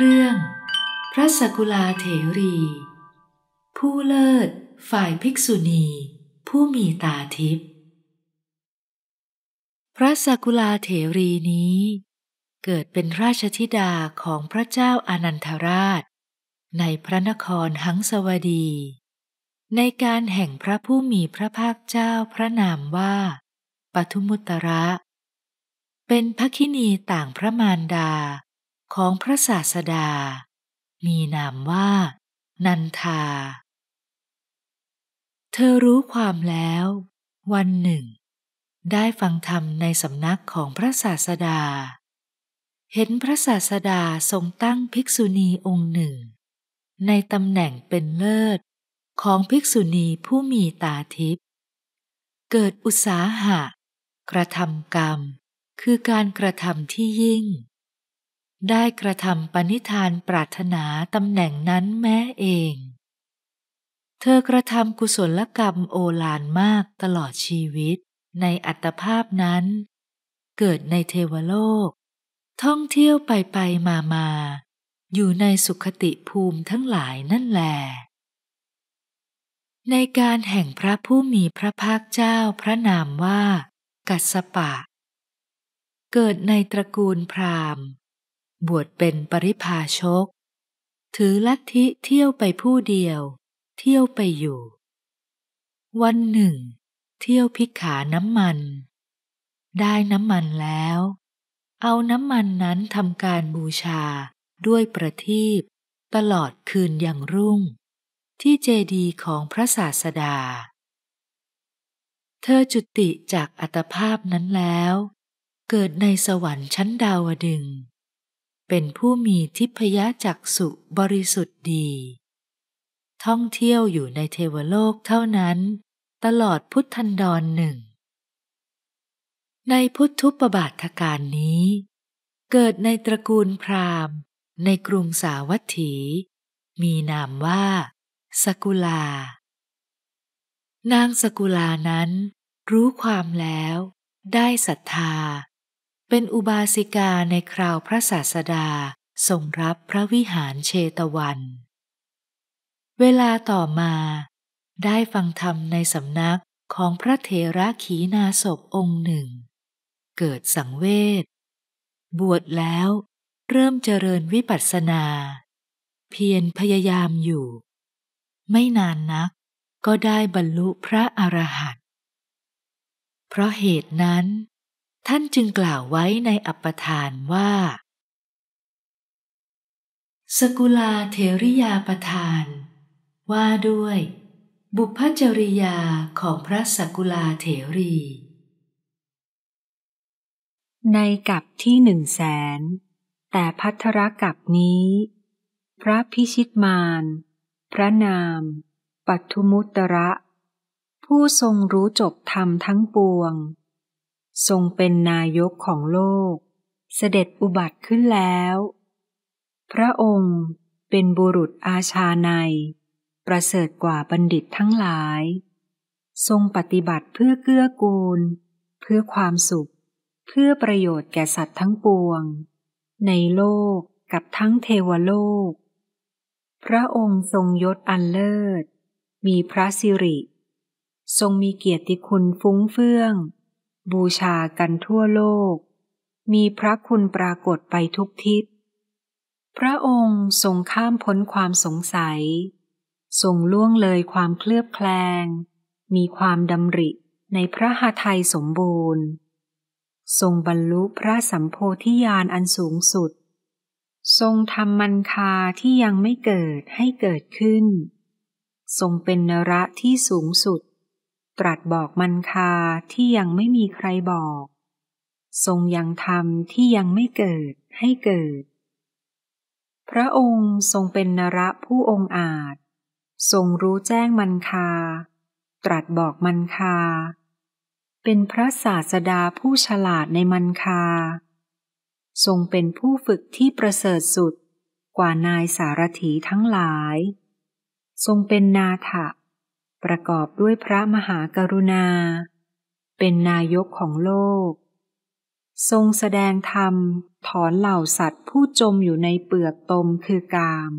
เรื่องพระสกุลาเถรี ผู้เลิศฝ่ายภิกษุณี ผู้มีตาทิพย์ พระสกุลาเถรีนี้ เกิดเป็นราชธิดาของพระเจ้าอนันทราช ในพระนครหังสวดี ในการแห่งพระผู้มีพระภาคเจ้าพระนามว่าปทุมุตระ เป็นพระคินีต่างพระมารดาของพระศาสดา มีนามว่า นันทา เธอรู้ความแล้ว วันหนึ่ง ได้ฟังธรรมในสำนักของพระศาสดา เห็นพระศาสดาทรงตั้งภิกษุณีองค์หนึ่ง ในตำแหน่งเป็นเลิศของภิกษุณีผู้มีตาทิพย์เกิดอุตสาหะ กระทำกรรมคือการกระทำที่ยิ่งได้กระทำปณิธานปรารถนาตำแหน่งนั้นแม้เอง เธอกระทำกุศลกรรมโอฬารมากตลอดชีวิตในอัตภาพนั้น เกิดในเทวโลก ท่องเที่ยวไปไปมามาอยู่ในสุขติภูมิทั้งหลายนั่นแหล ในการแห่งพระผู้มีพระภาคเจ้าพระนามว่า กัสปะ เกิดในตระกูลพราหมณ์บวชเป็นปริพาชก ถือลัทธิเที่ยวไปผู้เดียว เที่ยวไปอยู่ วันหนึ่ง เที่ยวพิขาน้ำมัน ได้น้ำมันแล้ว เอาน้ำมันนั้นทำการบูชาด้วยประทีปตลอดคืนยังรุ่ง ที่เจดีของพระศาสดา เธอจุติจากอัตภาพนั้นแล้ว เกิดในสวรรค์ชั้นดาวดึงเป็นผู้มีทิพยจักสุบริสุทธิ์ดี ท่องเที่ยวอยู่ในเทวโลกเท่านั้นตลอดพุทธันดรหนึ่ง ในพุทธุปบาทการนี้ เกิดในตระกูลพราหมณ์ในกรุงสาวัตถี มีนามว่าสกุลา นางสกุลานั้นรู้ความแล้วได้ศรัทธาเป็นอุบาสิกาในคราวพระศาสดาส่งรับพระวิหารเชตวัน เวลาต่อมาได้ฟังธรรมในสำนักของพระเทระขีนาศพองค์หนึ่ง เกิดสังเวชบวชแล้วเริ่มเจริญวิปัสสนา เพียรพยายามอยู่ ไม่นานนักก็ได้บรรลุพระอรหันต์เพราะเหตุนั้นท่านจึงกล่าวไว้ในอัปทานว่า สกุลาเทริยาประทาน ว่าด้วยบุพจริยาของพระสกุลาเถรี ในกับที่หนึ่งแสน แต่พัทรกับนี้ พระพิชิตมาร พระนาม ปัทุมุตระ ผู้ทรงรู้จบธรรมทั้งปวงทรงเป็นนายกของโลก เสด็จอุบัติขึ้นแล้ว พระองค์เป็นบุรุษอาชาใน ประเสริฐกว่าบัณฑิตทั้งหลาย ทรงปฏิบัติเพื่อเกื้อกูล เพื่อความสุข เพื่อประโยชน์แก่สัตว์ทั้งปวง ในโลกกับทั้งเทวโลก พระองค์ทรงยศอันเลิศ มีพระสิริ ทรงมีเกียรติคุณฟุ้งเฟื่องบูชากันทั่วโลก มีพระคุณปรากฏไปทุกทิศ พระองค์ทรงข้ามพ้นความสงสัย ทรงล่วงเลยความเคลือบแคลง มีความดำริในพระหาไทยสมบูรณ์ ทรงบรรลุพระสัมโพธิญาณอันสูงสุด ทรงทำมันคาที่ยังไม่เกิดให้เกิดขึ้น ทรงเป็นนระที่สูงสุดตรัสบอกมันคาที่ยังไม่มีใครบอก ทรงยังธรรมที่ยังไม่เกิดให้เกิด พระองค์ทรงเป็นนระผู้องค์อาจ ทรงรู้แจ้งมันคา ตรัสบอกมันคา เป็นพระศาสดาผู้ฉลาดในมันคา ทรงเป็นผู้ฝึกที่ประเสริฐสุดกว่านายสารถีทั้งหลาย ทรงเป็นนาถะประกอบด้วยพระมหากรุณา เป็นนายกของโลก ทรงแสดงธรรมถอนเหล่าสัตว์ผู้จมอยู่ในเปลือกตมคือกาม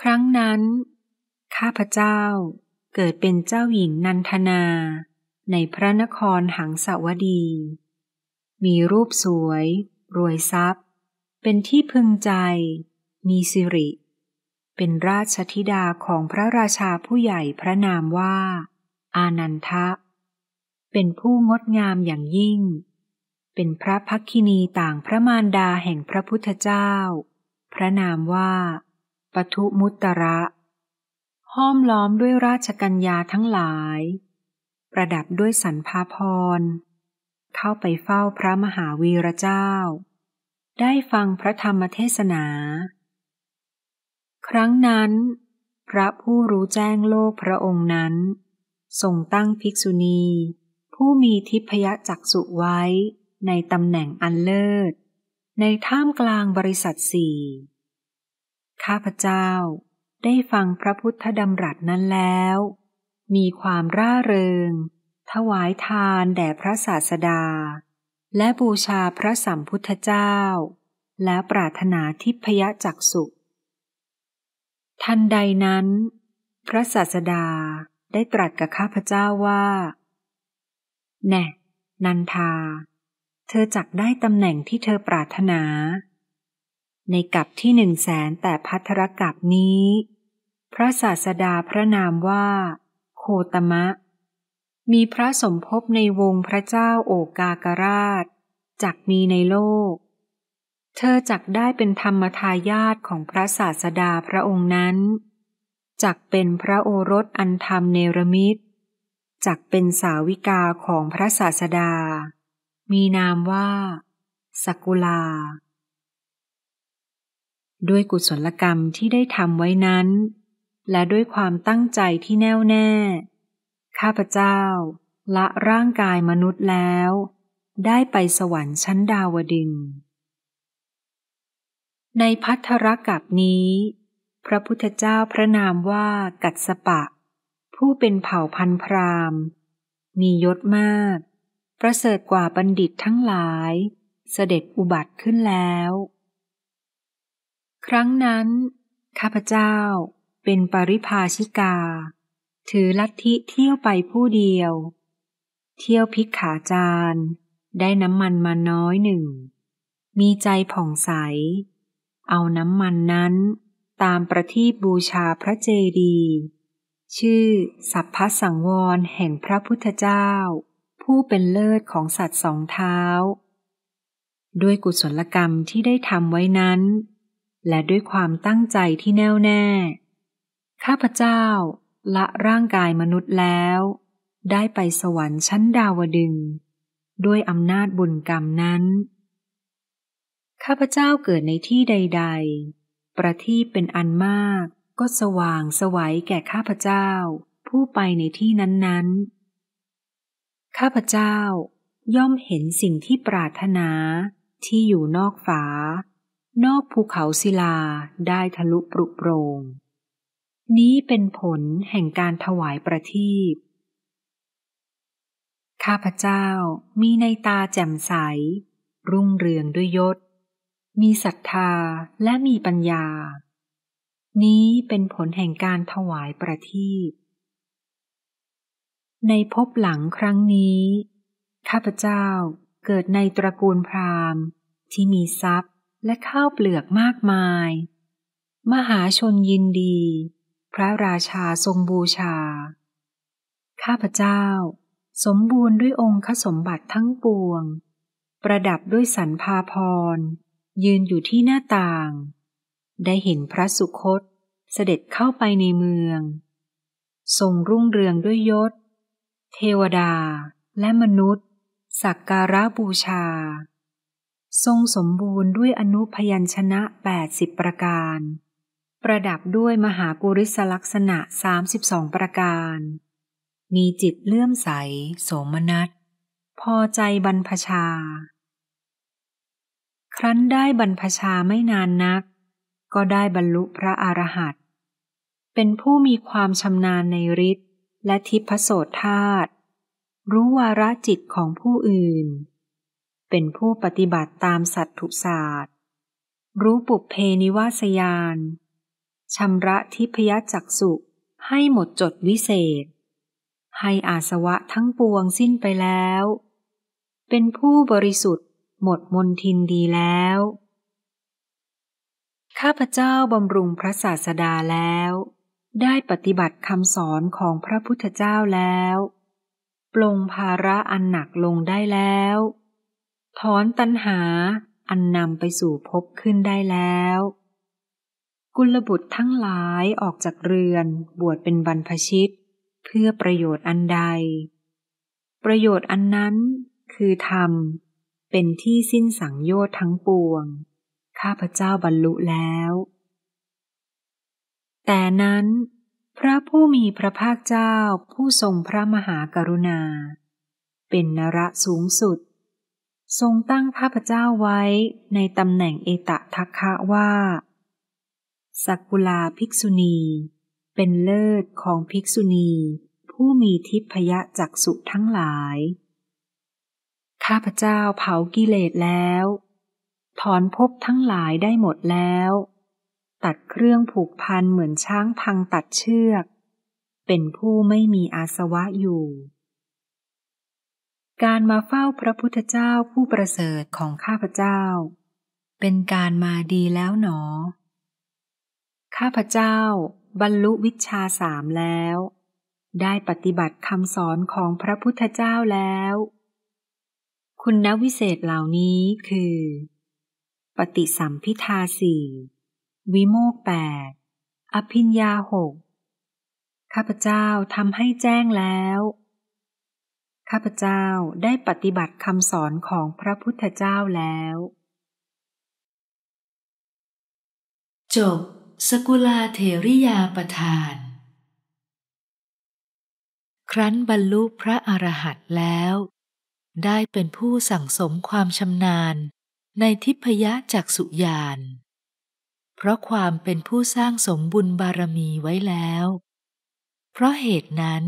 ครั้งนั้น ข้าพเจ้าเกิดเป็นเจ้าหญิงนันทนา ในพระนครหังสวดี มีรูปสวย รวยทรัพย์ เป็นที่พึงใจ มีสิริเป็นราชธิดาของพระราชาผู้ใหญ่พระนามว่า อานันทะเป็นผู้งดงามอย่างยิ่ง เป็นพระพักคินีต่างพระมารดาแห่งพระพุทธเจ้า พระนามว่าปทุมุตระ ห้อมล้อมด้วยราชกัญญาทั้งหลาย ประดับด้วยสันพาพร เข้าไปเฝ้าพระมหาวีระเจ้า ได้ฟังพระธรรมเทศนาครั้งนั้น พระผู้รู้แจ้งโลกพระองค์นั้นทรงตั้งภิกษุณี ผู้มีทิพยจักษุไว้ในตำแหน่งอันเลิศ ในท่ามกลางบริษัทสี่ข้าพเจ้าได้ฟังพระพุทธดำรัสนั้นแล้ว มีความร่าเริงถวายทานแด่พระศาสดา และบูชาพระสัมพุทธเจ้า และปรารถนาทิพยจักสุขทันใดนั้น พระศาสดาได้ตรัสกับข้าพเจ้าว่า แน่ นันทา เธอจักได้ตำแหน่งที่เธอปรารถนา ในกับที่หนึ่งแสนแต่พัทรกับนี้ พระศาสดาพระนามว่า โคตมะ มีพระสมภพในวงพระเจ้าโอกากราชจักมีในโลกเธอจักได้เป็นธรรมทายาทของพระศาสดาพระองค์นั้น จักเป็นพระโอรสอันธรรมเนรมิตร จักเป็นสาวิกาของพระศาสดา มีนามว่า สกุลา ด้วยกุศลกรรมที่ได้ทำไว้นั้น และด้วยความตั้งใจที่แน่วแน่ ข้าพเจ้าละร่างกายมนุษย์แล้ว ได้ไปสวรรค์ชั้นดาวดึงส์ในพัทธรกับนี้ พระพุทธเจ้าพระนามว่ากัตสปะ ผู้เป็นเผ่าพันพราหมมียศมาก ประเสริฐกว่าบัณฑิตทั้งหลาย เสด็จอุบัติขึ้นแล้ว ครั้งนั้นข้าพเจ้าเป็นปริภาชิกา ถือลัทธิเที่ยวไปผู้เดียว เที่ยวพิกขาจารได้น้ำมันมาน้อยหนึ่ง มีใจผ่องใสเอาน้ำมันนั้นตามประทีปบูชาพระเจดี ชื่อสัพพสังวรแห่งพระพุทธเจ้า ผู้เป็นเลิศของสัตว์สองเท้า ด้วยกุศลกรรมที่ได้ทำไว้นั้น และด้วยความตั้งใจที่แน่วแน่ ข้าพเจ้าละร่างกายมนุษย์แล้ว ได้ไปสวรรค์ชั้นดาวดึง ด้วยอำนาจบุญกรรมนั้นข้าพเจ้าเกิดในที่ใด ๆ ประทีปเป็นอันมากก็สว่างสวัยแก่ข้าพเจ้าผู้ไปในที่นั้นๆ ข้าพเจ้าย่อมเห็นสิ่งที่ปรารถนาที่อยู่นอกฝานอกภูเขาศิลาได้ทะลุปรุโปรง นี้เป็นผลแห่งการถวายประทีปข้าพเจ้ามีในตาแจ่มใส รุ่งเรืองด้วยยศมีศรัทธาและมีปัญญา นี้เป็นผลแห่งการถวายประทีป ในภพหลังครั้งนี้ ข้าพเจ้าเกิดในตระกูลพราหมณ์ที่มีทรัพย์และข้าวเปลือกมากมาย มหาชนยินดี พระราชาทรงบูชา ข้าพเจ้าสมบูรณ์ด้วยองค์สมบัติทั้งปวง ประดับด้วยสรรพาพรยืนอยู่ที่หน้าต่าง ได้เห็นพระสุคตเสด็จเข้าไปในเมือง ทรงรุ่งเรืองด้วยยศ เทวดาและมนุษย์ สักการะบูชา ทรงสมบูรณ์ด้วยอนุพยัญชนะ 80 ประการ ประดับด้วยมหาปุริสลักษณะ 32 ประการ มีจิตเลื่อมใสโสมนัส พอใจบรรพชาครั้นได้บรรพชาไม่นานนัก ก็ได้บรรลุพระอรหันต์เป็นผู้มีความชำนาญในฤทธิ์และทิพโสธาตรู้วาระจิตของผู้อื่น เป็นผู้ปฏิบัติตามสัตถุศาสตร์ รู้ปุเพนิวาสยานชำระทิพยจักสุให้หมดจดวิเศษ ให้อาสวะทั้งปวงสิ้นไปแล้ว เป็นผู้บริสุทธิหมดมนทินดีแล้ว ข้าพเจ้าบำรุงพระศาสดาแล้ว ได้ปฏิบัติคำสอนของพระพุทธเจ้าแล้วปลงภาระอันหนักลงได้แล้วถอนตัณหาอันนำไปสู่พบขึ้นได้แล้ว กุลบุตรทั้งหลายออกจากเรือนบวชเป็นบรรพชิตเพื่อประโยชน์อันใด ประโยชน์อันนั้นคือธรรมเป็นที่สิ้นสังโยชน์ทั้งปวง ข้าพเจ้าบรรลุแล้ว แต่นั้น พระผู้มีพระภาคเจ้าผู้ทรงพระมหากรุณา เป็นนระสูงสุด ทรงตั้งข้าพเจ้าไว้ในตำแหน่งเอตทัคคะว่า สักกุลาภิกษุณี เป็นเลิศของภิกษุณี ผู้มีทิพยจักษุทั้งหลายข้าพเจ้าเผากิเลสแล้วถอนภพทั้งหลายได้หมดแล้ว ตัดเครื่องผูกพันเหมือนช้างพังตัดเชือก เป็นผู้ไม่มีอาสวะอยู่ การมาเฝ้าพระพุทธเจ้าผู้ประเสริฐของข้าพเจ้า เป็นการมาดีแล้วหนอ ข้าพเจ้า บรรลุวิชาสามแล้ว ได้ปฏิบัติคำสอนของพระพุทธเจ้าแล้วคุณวิเศษเหล่านี้คือ ปฏิสัมพิทาสี่ วิโมกแปดอภิญญาหกข้าพเจ้าทำให้แจ้งแล้ว ข้าพเจ้าได้ปฏิบัติคำสอนของพระพุทธเจ้าแล้ว จบสกุลาเทริยาประทาน ครั้นบรรลุพระอรหันต์แล้วได้เป็นผู้สั่งสมความชำนาญในทิพยะจักสุญานเพราะความเป็นผู้สร้างสมบุญบารมีไว้แล้ว เพราะเหตุนั้น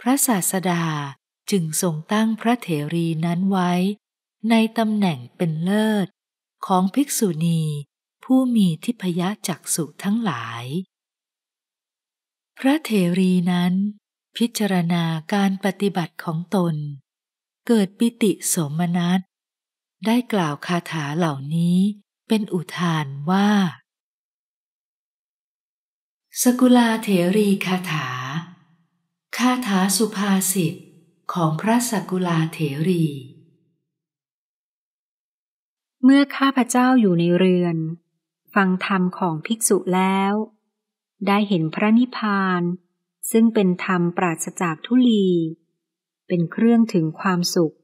พระศาสดาจึงทรงตั้งพระเถรีนั้นไว้ ในตำแหน่งเป็นเลิศ ของภิกษุณีผู้มีทิพยะจักสุทั้งหลาย พระเถรีนั้น พิจารณาการปฏิบัติของตนเกิดปิติสมนัสได้กล่าวคาถาเหล่านี้เป็นอุทานว่า สกุลาเถรีคาถา คาถาสุภาษิตของพระสกุลาเถรี เมื่อข้าพเจ้าอยู่ในเรือน ฟังธรรมของภิกษุแล้ว ได้เห็นพระนิพพานซึ่งเป็นธรรมปราศจากทุลีเป็นเครื่องถึงความสุข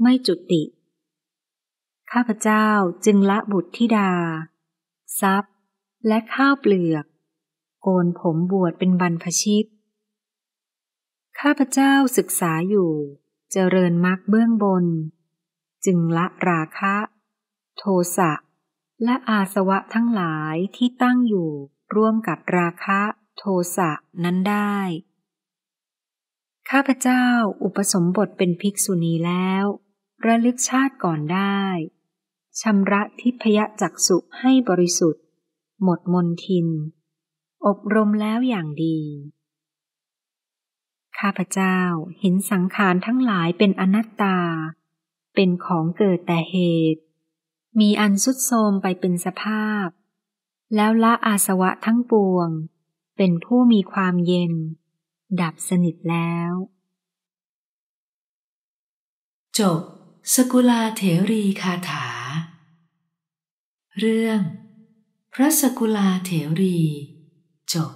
ไม่จุติ ข้าพเจ้าจึงละบุตรธิดาทรัพย์ และข้าวเปลือก โกนผมบวชเป็นบรรพชิต ข้าพเจ้าศึกษาอยู่ เจริญมรรคเบื้องบน จึงละราคะ โทสะและอาสวะทั้งหลายที่ตั้งอยู่ร่วมกับราคะ โทสะนั้นได้ข้าพเจ้าอุปสมบทเป็นภิกษุณีแล้ว ระลึกชาติก่อนได้ชำระทิพยจักสุให้บริสุทธิ์ หมดมนทิน อบรมแล้วอย่างดี ข้าพเจ้าเห็นสังขารทั้งหลายเป็นอนัตตา เป็นของเกิดแต่เหตุ มีอันสุดโทมไปเป็นสภาพ แล้วละอาสวะทั้งปวง เป็นผู้มีความเย็นดับสนิทแล้ว จบสกุลาเถรีคาถา เรื่องพระสกุลาเถรีจบ